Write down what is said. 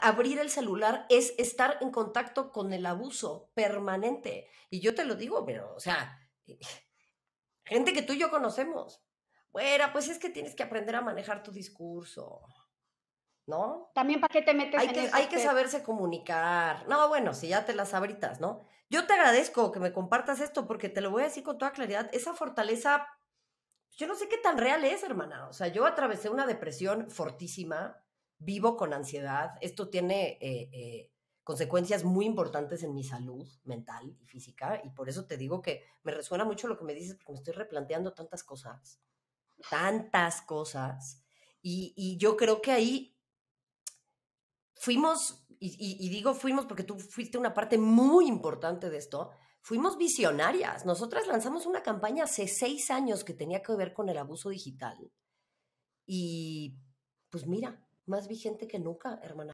abrir el celular es estar en contacto con el abuso permanente. Y yo te lo digo, pero, o sea, eh, gente que tú y yo conocemos. Bueno, pues es que tienes que aprender a manejar tu discurso. ¿No? También para qué te metes hay en que, Hay que saberse comunicar. No, bueno, si ya te las abritas, ¿no? Yo te agradezco que me compartas esto porque te lo voy a decir con toda claridad. Esa fortaleza, yo no sé qué tan real es, hermana. O sea, yo atravesé una depresión fortísima vivo con ansiedad, esto tiene eh, eh, consecuencias muy importantes en mi salud mental y física, y por eso te digo que me resuena mucho lo que me dices, porque me estoy replanteando tantas cosas, tantas cosas, y, yo creo que ahí fuimos, y, y digo fuimos porque tú fuiste una parte muy importante de esto, fuimos visionarias. Nosotras lanzamos una campaña hace seis años que tenía que ver con el abuso digital. Y pues mira, más vigente que nunca, hermana.